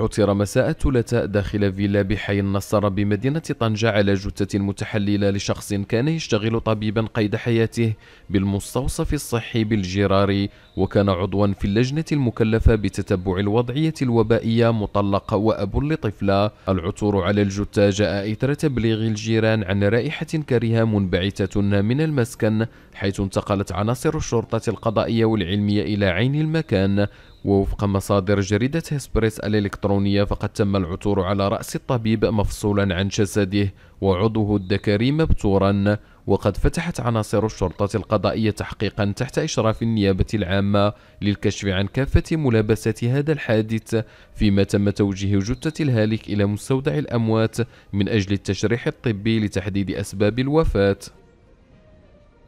عثر مساء الثلاثاء داخل فيلا بحي النصر بمدينة طنجة على جثة متحللة لشخص كان يشتغل طبيبا قيد حياته بالمستوصف الصحي بالجرار وكان عضوا في اللجنة المكلفة بتتبع الوضعية الوبائية مطلق وأب لطفلة العثور على الجثة جاء إثر تبليغ الجيران عن رائحة كريهة منبعثة من المسكن حيث انتقلت عناصر الشرطة القضائية والعلمية إلى عين المكان ووفق مصادر جريدة هسبريس الإلكترونية فقد تم العثور على رأس الطبيب مفصولا عن جسده وعضوه الذكري مبتورا وقد فتحت عناصر الشرطة القضائية تحقيقا تحت إشراف النيابة العامة للكشف عن كافة ملابسات هذا الحادث فيما تم توجيه جثة الهالك إلى مستودع الأموات من أجل التشريح الطبي لتحديد أسباب الوفاة